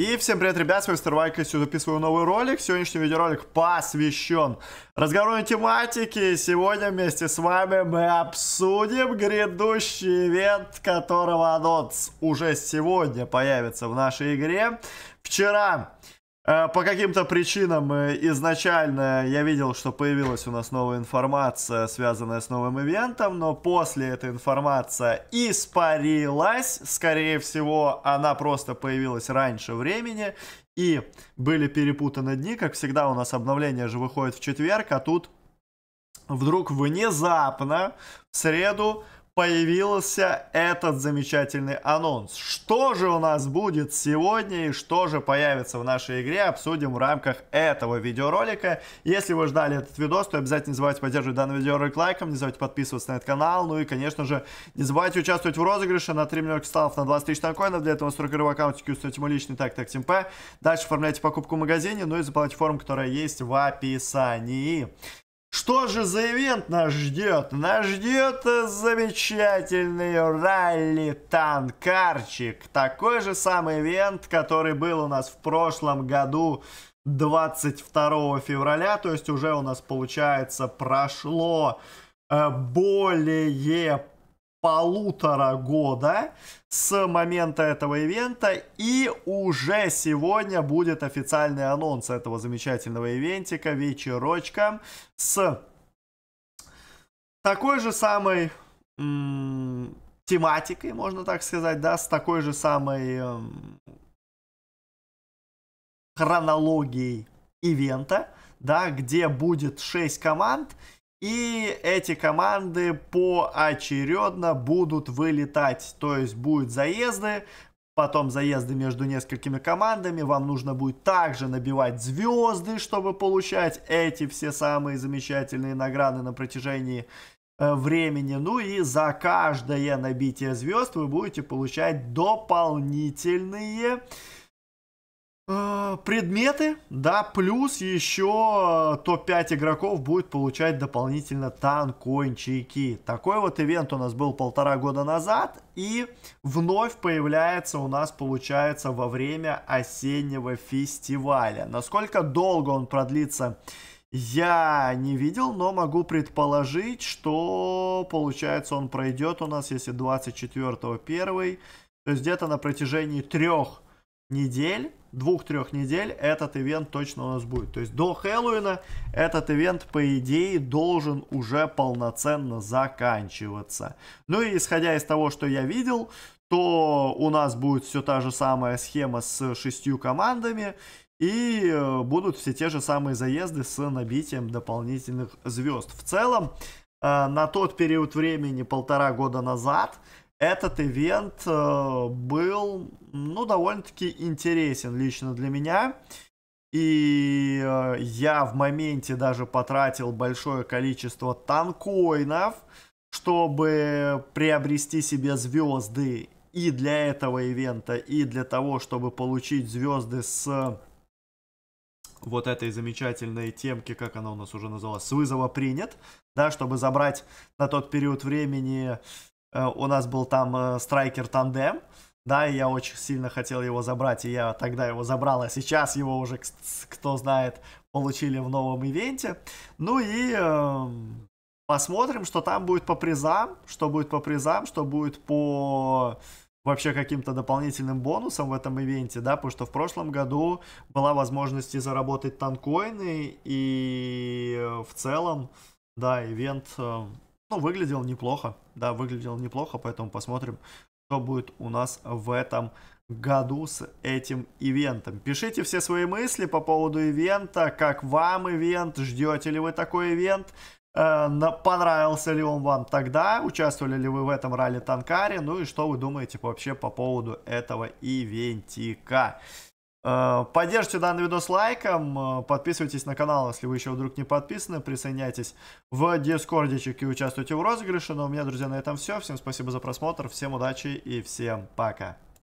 И всем привет, ребят, с вами Старвайк, и записываю новый ролик. Сегодняшний видеоролик посвящен разговорной тематике. Сегодня вместе с вами мы обсудим грядущий ивент, которого анонс уже сегодня появится в нашей игре. Вчера Э, по каким-то причинам э, изначально я видел, что появилась у нас новая информация, связанная с новым ивентом, но после эта информация испарилась. Скорее всего, она просто появилась раньше времени, и были перепутаны дни. Как всегда, у нас обновление же выходит в четверг, а тут вдруг внезапно в среду появился этот замечательный анонс. Что же у нас будет сегодня и что же появится в нашей игре, обсудим в рамках этого видеоролика. Если вы ждали этот видос, то обязательно не забывайте поддерживать данный видеоролик лайком, не забывайте подписываться на этот канал, ну и, конечно же, не забывайте участвовать в розыгрыше на 3 миллиона кристаллов на 20 тысяч танкоинов, для этого 40 рублей в аккаунте ставьте мой личный так, так, ТМП. Дальше оформляйте покупку в магазине, ну и заполняйте форму, которая есть в описании. Что же за ивент нас ждет? Нас ждет э, замечательный ралли-танкарчик. Такой же самый ивент, который был у нас в прошлом году 22 февраля. То есть уже у нас, получается, прошло э, более полутора года с момента этого ивента. И уже сегодня будет официальный анонс этого замечательного ивентика, вечерочка, с такой же самой тематикой, можно так сказать, да, с такой же самой эм, хронологией ивента, да, где будет 6 команд, и эти команды поочередно будут вылетать. То есть будут заезды, потом заезды между несколькими командами. Вам нужно будет также набивать звезды, чтобы получать эти все самые замечательные награды на протяжении э, времени. Ну и за каждое набитие звезд вы будете получать дополнительные Э, предметы, да, плюс еще топ-5 игроков будет получать дополнительно танкоинчики. Такой вот ивент у нас был полтора года назад и вновь появляется у нас, получается, во время осеннего фестиваля. Насколько долго он продлится, я не видел, но могу предположить, что, получается, он пройдет у нас, если 24 первый, то есть где-то на протяжении трех недель, двух-трех недель этот ивент точно у нас будет. То есть до Хэллоуина этот ивент, по идее, должен уже полноценно заканчиваться. Ну и исходя из того, что я видел, то у нас будет все та же самая схема с шестью командами. И э, будут все те же самые заезды с набитием дополнительных звезд. В целом, э, на тот период времени полтора года назад этот ивент э, был, ну, довольно-таки интересен лично для меня. И э, я в моменте даже потратил большое количество танкоинов, чтобы приобрести себе звезды и для этого ивента, и для того, чтобы получить звезды с вот этой замечательной темки, как она у нас уже называлась, с вызова принят, да, чтобы забрать на тот период времени Э, у нас был там э, страйкер тандем, да, и я очень сильно хотел его забрать, и я тогда его забрал, а сейчас его уже, кто знает, получили в новом ивенте. Ну и э, посмотрим, что там будет по призам, что будет по призам, что будет по вообще каким-то дополнительным бонусом в этом ивенте, да, потому что в прошлом году была возможность и заработать танкоины, и э, в целом, да, ивент эм, ну, выглядел неплохо, да, выглядел неплохо, поэтому посмотрим, что будет у нас в этом году с этим ивентом. Пишите все свои мысли по поводу ивента, как вам ивент, ждете ли вы такой ивент, э, понравился ли он вам тогда, участвовали ли вы в этом ралли Танкаре, ну и что вы думаете вообще по поводу этого ивентика. Э, поддержите данный видос лайком, э, подписывайтесь на канал, если вы еще вдруг не подписаны, присоединяйтесь в дискордичек и участвуйте в розыгрыше. Но ну, а у меня, друзья, на этом все. Всем спасибо за просмотр, всем удачи и всем пока.